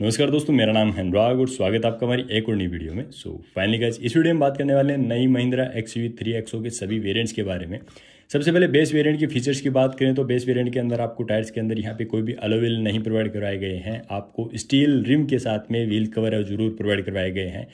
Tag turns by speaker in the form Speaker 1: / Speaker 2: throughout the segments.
Speaker 1: नमस्कार दोस्तों मेरा नाम है अनुराग और स्वागत है आपका हमारी एक और नई वीडियो में सो फाइनली गाइज इस वीडियो में बात करने वाले हैं नई Mahindra X V three XO के सभी वेरिएंट्स के बारे में सबसे पहले बेस वेरिएंट की फीचर्स की बात करें तो बेस वेरिएंट के अंदर आपको टायर्स के अंदर यहाँ पे कोई भी अलोवेल नहीं प्रोवाइड करवाए गए हैं आपको स्टील रिम के साथ में व्हील कवर जरूर प्रोवाइड करवाए गए हैं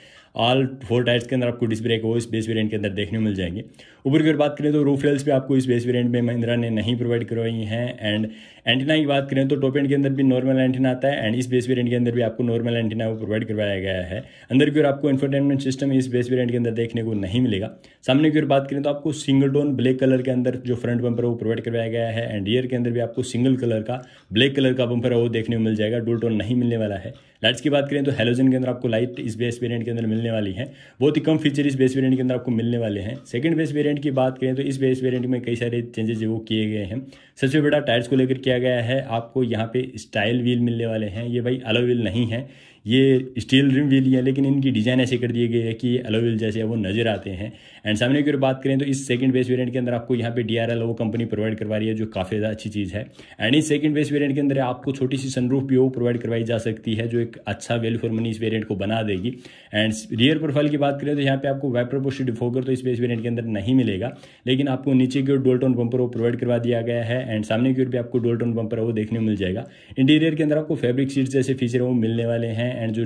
Speaker 1: ऑल फोर टायर्स के अंदर आपको डिस्क ब्रेक वो इस बेस वेरिएंट के अंदर देखने को मिल जाएंगे ऊपर की अगर बात करें तो रूफ रेल्स भी आपको इस बेस वेरिएंट में महिंद्रा ने नहीं प्रोवाइड करवाई हैं एंड एंटीना की बात करें तो टॉप एंड के अंदर भी नॉर्मल एंटीना आता है एंड इस बेस वेरिएंट के अंदर भी आपको नॉर्मल एंटीना वो प्रोवाइड करवाया गया है अंदर की ओर आपको इंफरटेनमेंट सिस्टम इस बेस वेरिएंट के अंदर देखने को नहीं मिलेगा सामने की ओर बात करें तो आपको सिंगल टोन ब्लैक कलर के अंदर जो फ्रंट बम्पर है वो प्रोवाइड करवाया गया है एंड रियर के अंदर भी आपको सिंगल कलर का ब्लैक कलर का बम्पर है वो देखने को मिल जाएगा डोल टोल नहीं मिलने वाला है लाइट्स की बात करें तो हेलोजन के अंदर आपको लाइट इस बेस वेरिएंट के अंदर मिलने वाली है बहुत ही कम फीचर इस बेस वेरिएंट के अंदर आपको मिलने वाले हैं सेकंड बेस वेरिएंट की बात करें तो इस बेस वेरिएंट में कई सारे चेंजेस वो किए गए हैं सबसे बड़ा टायर्स को लेकर किया गया है आपको यहाँ पे स्टाइल व्हील मिलने वाले हैं ये भाई अलो व्हील नहीं है ये स्टील रिम व्हील है लेकिन इनकी डिज़ाइन ऐसे कर दिए गए है कि अलो अलोविल जैसे वो नज़र आते हैं एंड सामने की ओर बात करें तो इस सेकंड बेस वेरिएंट के अंदर आपको यहाँ पे डी आर वो कंपनी प्रोवाइड करवा रही है जो काफ़ी ज़्यादा अच्छी चीज़ है एंड इस सेकंड बेस वेरिएंट के अंदर आपको छोटी सी सनरूफ भी वो प्रोवाइड करवाई जा सकती है जो एक एक अच्छा वैल्यू फॉर मनी इस वेरिएंट को बना देगी एंड रियर प्रोफाइल की बात करें तो यहाँ पे आपको वेब प्रपोस्ट डिफोकर तो इस बेस वेरिएंट के अंदर नहीं मिलेगा लेकिन आपको नीचे की ओर डोल्टोन बम्पर वो प्रोवाइड करवा दिया गया है एंड सामने की ओर भी आपको डोल्टोन बम्पर वो देखने को मिल जाएगा इंटीरियर के अंदर आपको फेब्रिक सीट जैसे फीचर वो मिलने वाले हैं एंड जो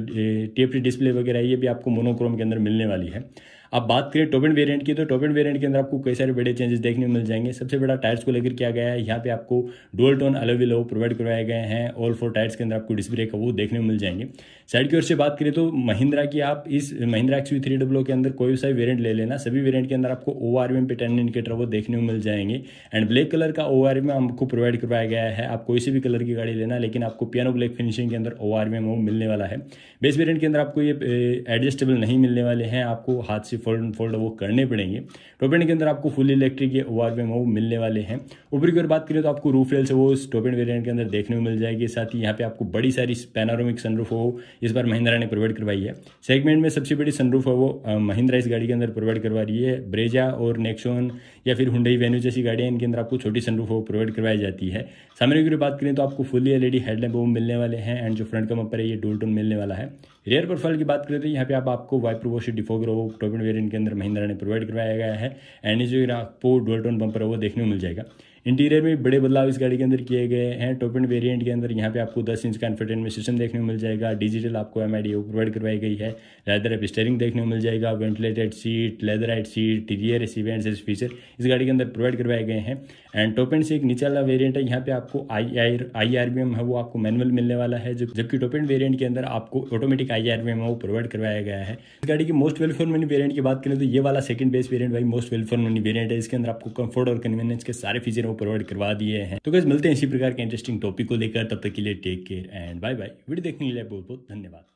Speaker 1: टेपरी डिस्प्ले वगैरह ये भी आपको मोनोक्रोम के अंदर मिलने वाली है अब बात करें टोबिन वेरिएंट वेरियंट की तो टोबिन वेरिएंट वेरियंट के अंदर आपको कई सारे बड़े चेंजेस देखने मिल जाएंगे सबसे बड़ा टायर्स को लेकर किया गया है यहाँ पे आपको डोल टोन अलोविलो प्रोवाइड करवाए गए हैं ऑल फोर टायर्स के अंदर आपको डिस्प्ले का वो देखने मिल जाएंगे साइड की ओर से बात करें तो महिंद्रा की आप इस महिंद्रा एक्स थ्री डब्लो के अंदर कोई सा वेरियंट ले लेना सभी वेरियंट के अंदर आपको ओ आर एम पे इंडिकेटर वो देखने मिल जाएंगे एंड ब्लैक कलर का ओ आर एम आपको प्रोवाइड करवाया गया है आप कोई सी भी कलर की गाड़ी लेना लेकिन आपको पियानो ब्लैक फिनिशिंग के अंदर ओ आर एम वो मिलने वाला है बेस वेरियंट के अंदर आपको ये एडजस्टेबल नहीं मिलने वाले हैं आपको हाथ से फोल्ड फोल्ड वो करने पड़ेंगे टोपेंट के अंदर आपको फुल इलेक्ट्रिक या ओ आर वो मिलने वाले हैं ऊपर की अगर बात करें तो आपको रूफ रेल से वो टोपेंट वेरियंट के अंदर देखने को मिल जाएगी साथ ही यहाँ पे आपको बड़ी सारी पैनारोमिक सनरूफ हो इस बार महिंद्रा ने प्रोवाइड करवाई है सेगमेंट में सबसे बड़ी सनरूफ है वो महिंद्रा इस गाड़ी के अंदर प्रोवाइड करवा रही है ब्रेजा और नेक्सोन या फिर हुडई वेन्यू जैसी गाड़ियाँ इनके अंदर आपको छोटी सनरूफ वो प्रोवाइड करवाई जाती है सामने की बात करें तो आपको फुली एलईडी हेडलैम्प वो मिलने वाले हैं एंड जो फ्रंट कम मपर है ये डोल टोन मिलने वाला है रेयर प्रोफाइल की बात करें तो यहाँ पे आप आपको वाइपर वॉश डिफोग्रो टोपेंट वेरिएंट के अंदर महिंद्रा ने प्रोवाइड करवाया गया है एंड जो पो डोल्टोन टोन है वो देखने को मिल जाएगा इंटीरियर में बड़े बदलाव इस गाड़ी के अंदर किए गए हैं टोपेंट एंड के अंदर यहाँ पे आपको दस इंच का इन्फर्टेन सिस्टम देखने को मिल जाएगा डिजिटल आपको एम आई प्रोवाइड करवाई गई है लेदर एप स्टेरिंग देखने को मिल जाएगा ventilated seat leather height seat टीरियर एसिवेंट फीचर इस गाड़ी के अंदर प्रोवाइड करवाए गए हैं एंड टोपेंट एंड से एक नीचे वाला वेरियंट है यहाँ पे आपको आई आई आर है वो आपको मैनुअल मिलने वाला है जबकि टॉप एंड वेरियंट के अंदर आपको ऑटोमेटिक आई आर है वो प्रोवाइड करवाया गया है इस गाड़ी की मोस्ट वेल मनी वेरियंट की बात करें तो ये वाला सेकंड बेस्ट वेरियंट भाई मोस्ट वेल मनी वेरियंट है इसके अंदर आपको कंफर्ट और कन्वीनियंस के सारे फीचर वो प्रोवाइड करवा दिए हैं तो गैस मिलते हैं इसी प्रकार के इंटरेस्टिंग टॉपिक को लेकर तब तक के लिए take care and bye bye video देखने के लिए बहुत बहुत धन्यवाद